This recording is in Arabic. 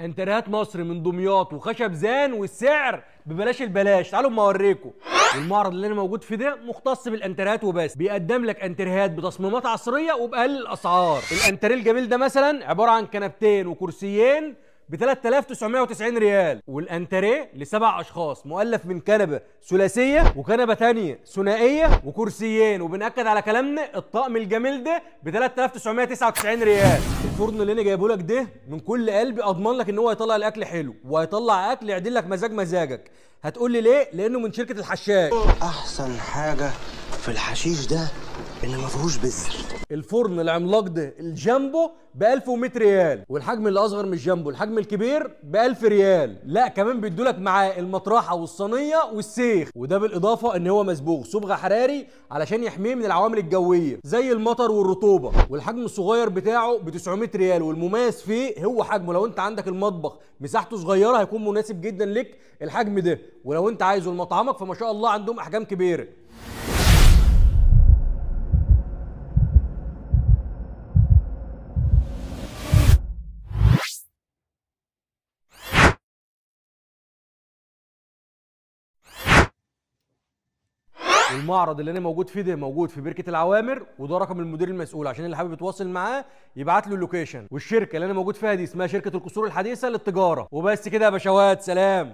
انتريهات مصر من دمياط وخشب زان والسعر ببلاش البلاش تعالوا اما اوريكم المعرض اللي انا موجود فيه ده مختص بالانتريهات وبس بيقدم لك انترهات بتصميمات عصريه وباقل الاسعار الانتريه الجميل ده مثلا عباره عن كنبتين وكرسيين ب 3990 ريال والانتريه لسبع اشخاص مؤلف من كنبه ثلاثيه وكنبه ثانيه ثنائيه وكرسيين وبناكد على كلامنا الطقم الجميل ده ب 3999 ريال الفرن اللي انا جايبه لك ده من كل قلبي اضمن لك ان هو هيطلع الاكل حلو وهيطلع اكل يعدل لك مزاج مزاجك هتقول لي ليه لانه من شركه الحشاش احسن حاجه في الحشيش ده اللي ما فيهوش بذر الفرن العملاق ده الجامبو ب 1100 ريال والحجم اللي اصغر جامبو الحجم الكبير ب 1000 ريال لا كمان بيدوا لك معاه المطرحه والصينيه والسيخ وده بالاضافه ان هو مسبوغ صبغه حراري علشان يحميه من العوامل الجويه زي المطر والرطوبه والحجم الصغير بتاعه ب 900 ريال والمميز فيه هو حجمه لو انت عندك المطبخ مساحته صغيره هيكون مناسب جدا لك الحجم ده ولو انت عايزه لمطعمك فما شاء الله عندهم احجام كبيره المعرض اللي انا موجود فيه ده موجود في بركه العوامر وده رقم المدير المسؤول عشان اللي حابب يتواصل معاه يبعت له اللوكيشن والشركه اللي انا موجود فيها دي اسمها شركه القصور الحديثه للتجاره وبس كده يا باشوات سلام